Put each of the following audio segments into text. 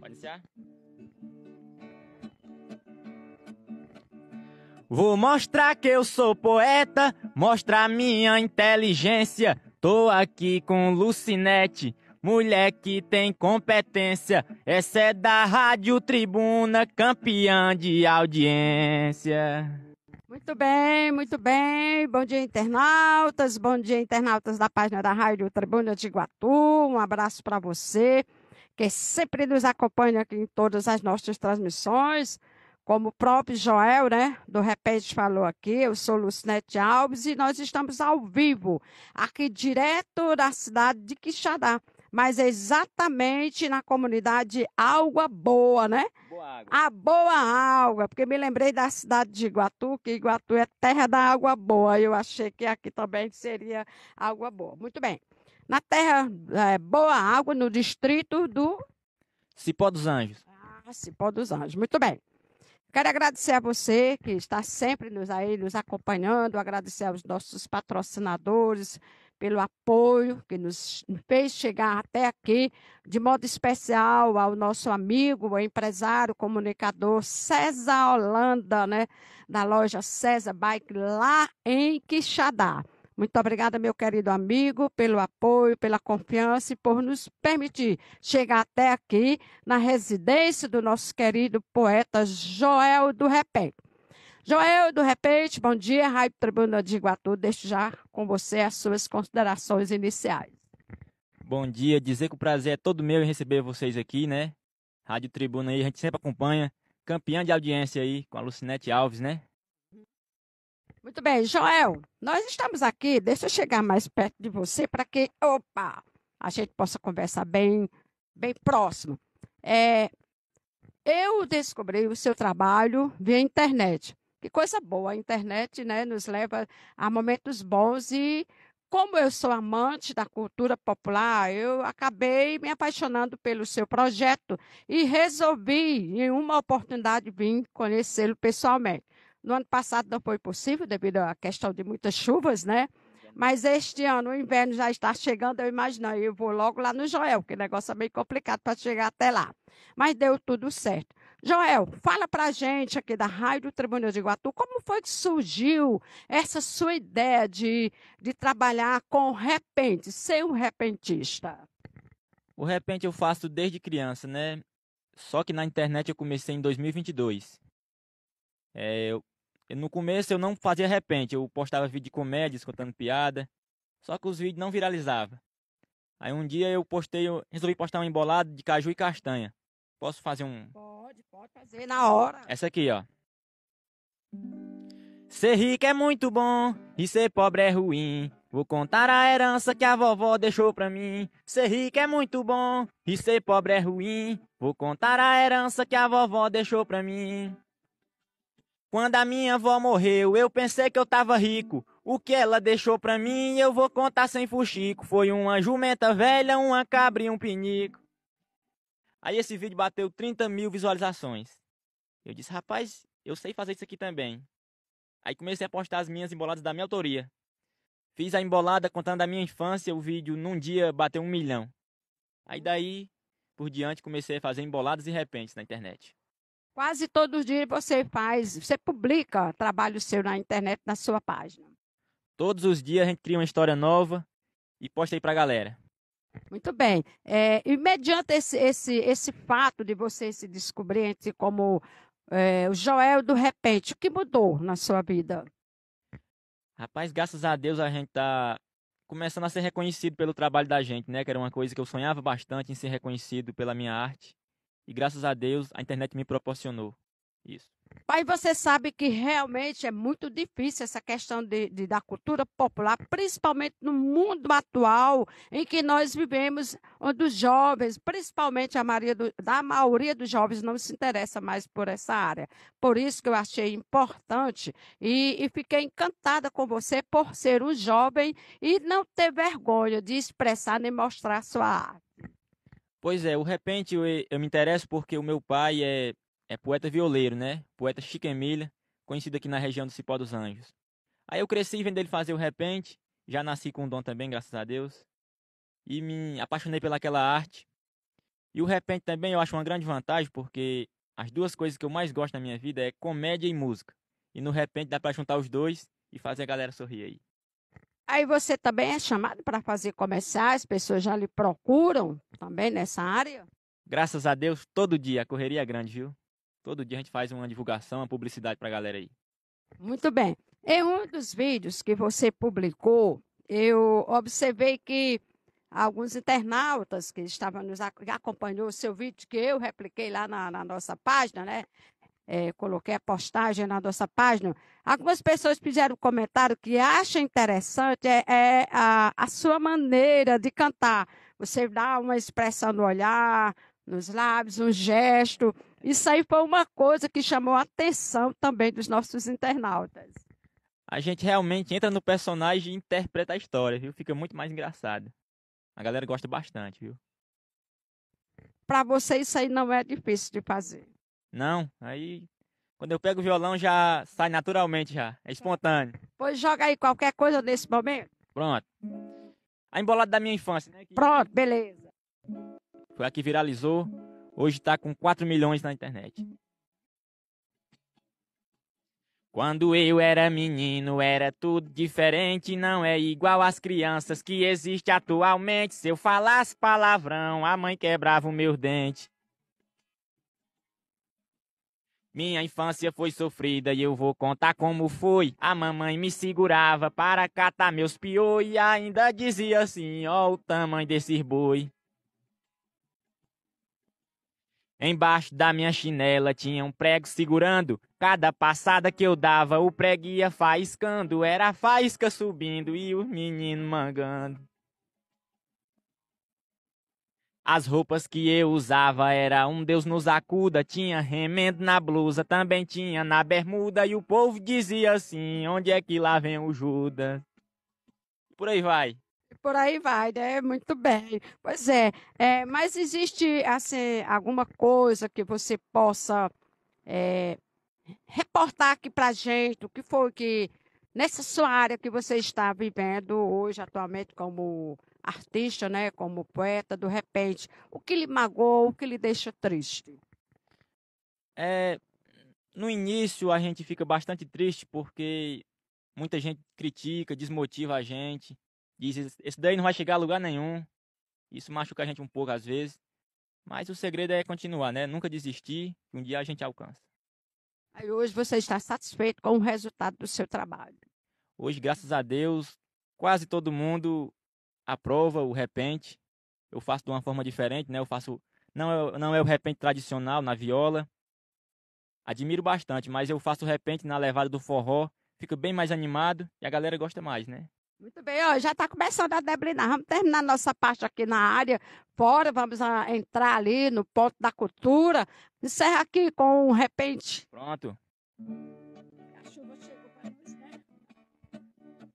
Pode hum. Vou mostrar que eu sou poeta, mostrar minha inteligência. Tô aqui com Lucinete, mulher que tem competência. Essa é da Rádio Tribuna, campeã de audiência. Muito bem, muito bem. Bom dia, internautas. Bom dia, internautas da página da Rádio Tribuna de Iguatu. Um abraço para você que sempre nos acompanha aqui em todas as nossas transmissões, como o próprio Joel, né, do Repente falou aqui, eu sou Lucinete Alves e nós estamos ao vivo, aqui direto da cidade de Quixadá, mas é exatamente na comunidade Água Boa, né? Boa água. A Boa Água, porque me lembrei da cidade de Iguatu, que Iguatu é terra da água boa. Eu achei que aqui também seria água boa. Muito bem. Na terra é, Boa Água, no distrito do. Cipó dos Anjos. Ah, Cipó dos Anjos. Muito bem. Quero agradecer a você que está sempre nos aí nos acompanhando, agradecer aos nossos patrocinadores, pelo apoio que nos fez chegar até aqui, de modo especial ao nosso amigo, empresário, comunicador César Holanda, né, da loja César Bike, lá em Quixadá. Muito obrigada, meu querido amigo, pelo apoio, pela confiança e por nos permitir chegar até aqui na residência do nosso querido poeta Joel do Repente. Joel do Repente, bom dia. Rádio Tribuna de Iguatu, deixo já com você as suas considerações iniciais. Bom dia, dizer que o prazer é todo meu em receber vocês aqui, né? Rádio Tribuna aí, a gente sempre acompanha. Campeã de audiência aí com a Lucinete Alves, né? Muito bem, Joel, nós estamos aqui, deixa eu chegar mais perto de você para que, opa, a gente possa conversar bem, bem próximo. É, eu descobri o seu trabalho via internet. Que coisa boa, a internet né, nos leva a momentos bons e como eu sou amante da cultura popular, eu acabei me apaixonando pelo seu projeto e resolvi, em uma oportunidade, vir conhecê-lo pessoalmente. No ano passado não foi possível, devido à questão de muitas chuvas, né? Mas este ano, o inverno já está chegando, eu imagino, eu vou logo lá no Joel, que negócio é meio complicado para chegar até lá. Mas deu tudo certo. Joel, fala para a gente aqui da Rádio Tribunal de Iguatu, como foi que surgiu essa sua ideia de, de trabalhar com repente, ser um repentista? O repente eu faço desde criança, né? Só que na internet eu comecei em 2022. É, eu, no começo eu não fazia repente, eu postava vídeo de comédias, contando piada, só que os vídeos não viralizavam. Aí um dia eu postei, eu resolvi postar um embolado de caju e castanha. Posso fazer um... Pode, pode fazer na hora. Essa aqui, ó. Ser rico é muito bom e ser pobre é ruim. Vou contar a herança que a vovó deixou pra mim. Ser rico é muito bom e ser pobre é ruim. Vou contar a herança que a vovó deixou pra mim. Quando a minha avó morreu, eu pensei que eu tava rico. O que ela deixou pra mim, eu vou contar sem fuxico. Foi uma jumenta velha, uma cabra e um pinico. Aí esse vídeo bateu 30 mil visualizações. Eu disse, rapaz, eu sei fazer isso aqui também. Aí comecei a postar as minhas emboladas da minha autoria. Fiz a embolada contando a minha infância, o vídeo num dia bateu um milhão. Aí daí por diante comecei a fazer emboladas e repentes na internet. Quase todos os dias você faz, você publica trabalho seu na internet, na sua página. Todos os dias a gente cria uma história nova e posta aí pra galera. Muito bem. É, e mediante esse, esse, esse fato de você se descobrir como é, o Joel do repente, o que mudou na sua vida? Rapaz, graças a Deus a gente tá começando a ser reconhecido pelo trabalho da gente, né? Que era uma coisa que eu sonhava bastante em ser reconhecido pela minha arte. E graças a Deus a internet me proporcionou. Isso. Mas você sabe que realmente é muito difícil essa questão de, de, da cultura popular, principalmente no mundo atual em que nós vivemos, onde os jovens, principalmente a maioria, do, da maioria dos jovens, não se interessa mais por essa área. Por isso que eu achei importante e, e fiquei encantada com você por ser um jovem e não ter vergonha de expressar nem mostrar sua arte. Pois é, o repente eu, eu me interesso porque o meu pai é é poeta violeiro, né? Poeta Chico Emília, conhecido aqui na região do Cipó dos Anjos. Aí eu cresci vendo ele fazer o repente, já nasci com um dom também, graças a Deus. E me apaixonei pelaquela arte. E o repente também eu acho uma grande vantagem, porque as duas coisas que eu mais gosto na minha vida é comédia e música. E no repente dá para juntar os dois e fazer a galera sorrir aí. Aí você também é chamado para fazer comerciais, pessoas já lhe procuram também nessa área? Graças a Deus, todo dia a correria é grande, viu? Todo dia a gente faz uma divulgação, uma publicidade para a galera aí. Muito bem. Em um dos vídeos que você publicou, eu observei que alguns internautas que estavam nos acompanhou o seu vídeo que eu repliquei lá na, na nossa página, né? É, coloquei a postagem na nossa página. Algumas pessoas fizeram um comentário que acham interessante é, é a, a sua maneira de cantar. Você dá uma expressão no olhar, nos lábios, um gesto. Isso aí foi uma coisa que chamou a atenção também dos nossos internautas. A gente realmente entra no personagem e interpreta a história, viu? Fica muito mais engraçado. A galera gosta bastante, viu? Para você isso aí não é difícil de fazer. Não, aí quando eu pego o violão já sai naturalmente já, é espontâneo. Pois joga aí qualquer coisa nesse momento. Pronto. A embolada da minha infância, né? Pronto, beleza. Foi a que viralizou. Hoje está com 4 milhões na internet. Hum. Quando eu era menino, era tudo diferente, não é igual às crianças que existe atualmente. Se eu falasse palavrão, a mãe quebrava o meu dente. Minha infância foi sofrida e eu vou contar como foi. A mamãe me segurava para catar meus piões e ainda dizia assim: ó, o tamanho desses boi. Embaixo da minha chinela tinha um prego segurando. Cada passada que eu dava, o prego ia faiscando. Era a faísca subindo e os meninos mangando. As roupas que eu usava era um Deus nos acuda. Tinha remendo na blusa, também tinha na bermuda. E o povo dizia assim: onde é que lá vem o Judas? Por aí vai por aí vai, né? Muito bem. Pois é, é mas existe assim, alguma coisa que você possa é, reportar aqui para gente? O que foi que, nessa sua área que você está vivendo hoje, atualmente, como artista, né? Como poeta, do repente, o que lhe magoou, o que lhe deixa triste? É, no início a gente fica bastante triste porque muita gente critica, desmotiva a gente Diz, esse daí não vai chegar a lugar nenhum. Isso machuca a gente um pouco às vezes. Mas o segredo é continuar, né? Nunca desistir, um dia a gente alcança. Aí hoje você está satisfeito com o resultado do seu trabalho? Hoje, graças a Deus, quase todo mundo aprova o repente. Eu faço de uma forma diferente, né? Eu faço não é, não é o repente tradicional na viola. Admiro bastante, mas eu faço o repente na levada do forró, fico bem mais animado e a galera gosta mais, né? Muito bem, ó, já está começando a deblinar. Vamos terminar nossa parte aqui na área fora, vamos a, entrar ali no ponto da cultura. Encerra aqui com um repente. Pronto. A chuva chegou para né?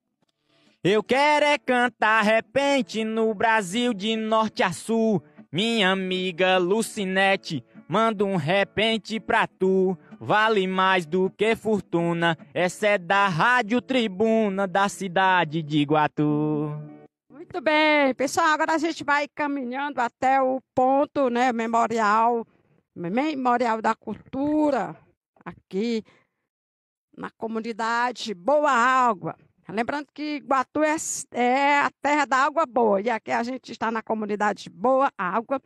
Eu quero é cantar repente no Brasil de norte a sul. Minha amiga Lucinete, manda um repente pra tu. Vale mais do que fortuna, essa é da Rádio Tribuna da cidade de Iguatu. Muito bem, pessoal, agora a gente vai caminhando até o ponto, né, memorial, memorial da cultura aqui na comunidade Boa Água. Lembrando que Guatu é, é a terra da água boa, e aqui a gente está na comunidade Boa Água,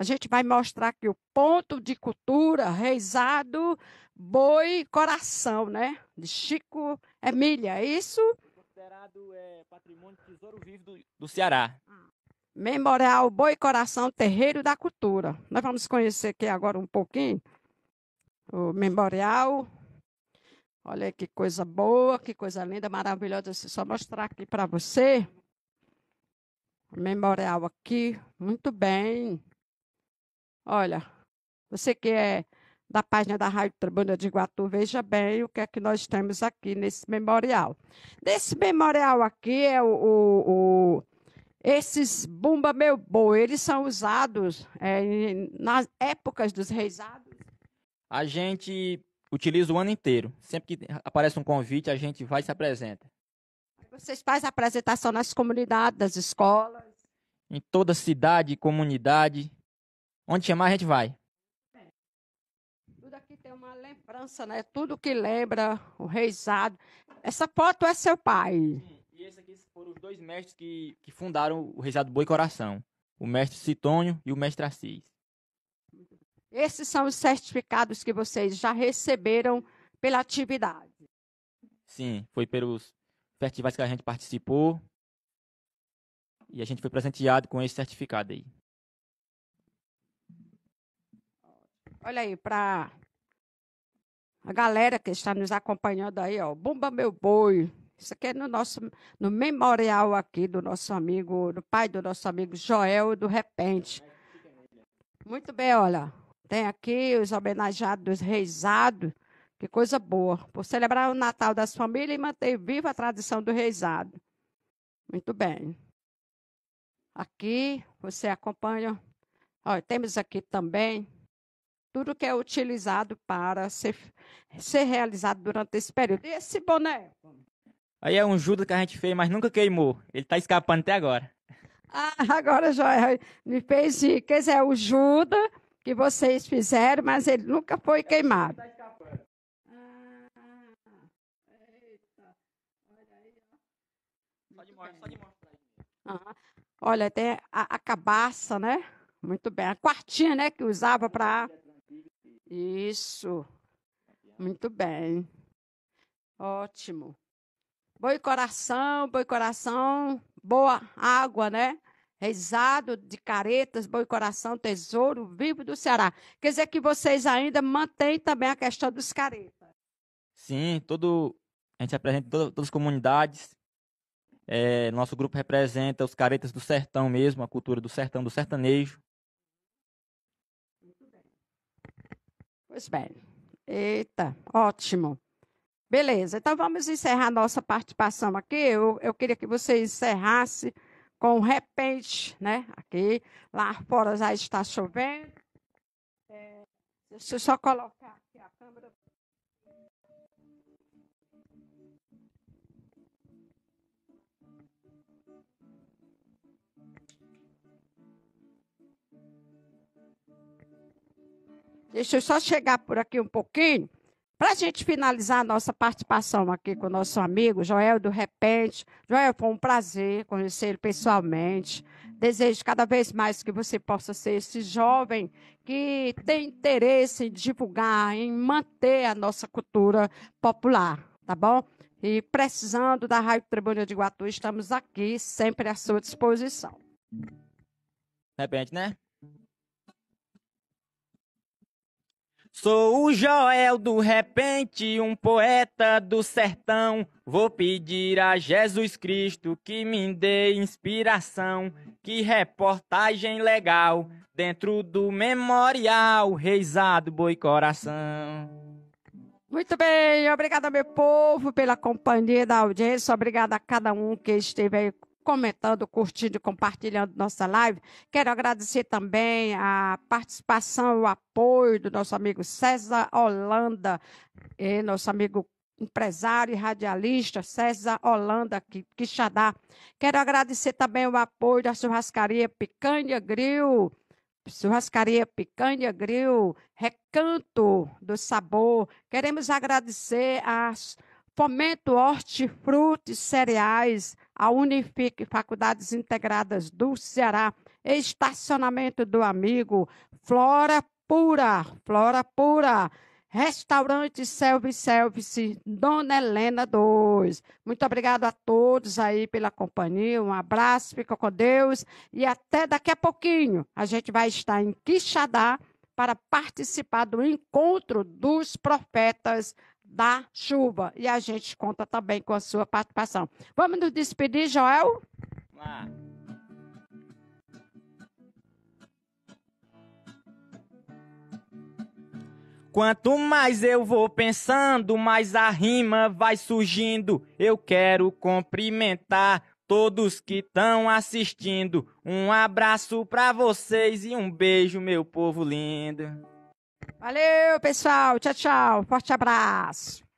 a gente vai mostrar que o ponto de cultura, reisado, boi, coração, né? De Chico Emília, é isso? Considerado é, patrimônio tesouro vivo do, do Ceará. Ah. Memorial Boi Coração Terreiro da Cultura. Nós vamos conhecer aqui agora um pouquinho o memorial. Olha que coisa boa, que coisa linda, maravilhosa. Deixa eu só mostrar aqui para você. Memorial aqui, muito bem. Olha, você que é da página da Rádio Tribuna de Iguatu, veja bem o que é que nós temos aqui nesse memorial. Nesse memorial aqui é o, o, o esses bumba meu boi, eles são usados é, nas épocas dos reisados. A gente utiliza o ano inteiro. Sempre que aparece um convite, a gente vai e se apresenta. Vocês fazem apresentação nas comunidades, nas escolas? Em toda cidade, comunidade, Onde chamar, a gente vai. É. Tudo aqui tem uma lembrança, né? Tudo que lembra o reizado. Essa foto é seu pai. Sim, e esses aqui foram os dois mestres que, que fundaram o reizado Boi Coração. O mestre Citônio e o mestre Assis. Esses são os certificados que vocês já receberam pela atividade. Sim, foi pelos festivais que a gente participou. E a gente foi presenteado com esse certificado aí. Olha aí, para a galera que está nos acompanhando aí, ó, Bumba Meu Boi. Isso aqui é no nosso no memorial aqui do nosso amigo, do pai do nosso amigo Joel do Repente. Muito bem, olha. Tem aqui os homenageados dos reisados. Que coisa boa. Por celebrar o Natal das famílias e manter viva a tradição do reisado. Muito bem. Aqui você acompanha. Olha, temos aqui também tudo que é utilizado para ser, ser realizado durante esse período. E esse boné? Aí é um Judas que a gente fez, mas nunca queimou. Ele está escapando até agora. Ah, agora já me fez rir. Quer dizer, é o Judas que vocês fizeram, mas ele nunca foi queimado. Tá ah, ah, olha, até a, a cabaça, né? Muito bem. A quartinha, né? Que usava para isso. Muito bem. Ótimo. Boi coração, boi coração, boa água, né? Reisado de caretas, boi coração, tesouro vivo do Ceará. Quer dizer que vocês ainda mantêm também a questão dos caretas. Sim, todo, a gente representa todas, todas as comunidades. É, nosso grupo representa os caretas do sertão mesmo, a cultura do sertão, do sertanejo. Pois bem. Eita, ótimo. Beleza, então vamos encerrar nossa participação aqui. Eu, eu queria que você encerrasse com um repente, né? Aqui, lá fora já está chovendo. É, deixa eu só colocar aqui a câmera Deixa eu só chegar por aqui um pouquinho, para a gente finalizar a nossa participação aqui com o nosso amigo Joel do Repente. Joel, foi um prazer conhecer ele pessoalmente. Desejo cada vez mais que você possa ser esse jovem que tem interesse em divulgar, em manter a nossa cultura popular, tá bom? E precisando da Rádio Tribuna de Guatu, estamos aqui sempre à sua disposição. Repente, né? Sou o Joel do repente, um poeta do sertão. Vou pedir a Jesus Cristo que me dê inspiração. Que reportagem legal dentro do memorial Reisado Boi Coração. Muito bem, obrigada, meu povo, pela companhia da audiência. Obrigada a cada um que esteve aí comentando, curtindo e compartilhando nossa live. Quero agradecer também a participação o apoio do nosso amigo César Holanda, e é, nosso amigo empresário e radialista César Holanda, aqui, Quixadá. Quero agradecer também o apoio da churrascaria Picanha Grill, churrascaria Picanha Grill, Recanto do Sabor. Queremos agradecer as Fomento Hortifruti Cereais, a Unifique Faculdades Integradas do Ceará, Estacionamento do Amigo, Flora Pura, Flora Pura, Restaurante Self Service, Dona Helena 2. Muito obrigado a todos aí pela companhia, um abraço, fica com Deus e até daqui a pouquinho. A gente vai estar em Quixadá para participar do encontro dos profetas da chuva. E a gente conta também com a sua participação. Vamos nos despedir, Joel? Vamos lá. Quanto mais eu vou pensando, mais a rima vai surgindo. Eu quero cumprimentar todos que estão assistindo. Um abraço para vocês e um beijo, meu povo lindo. Valeu, pessoal. Tchau, tchau. Forte abraço.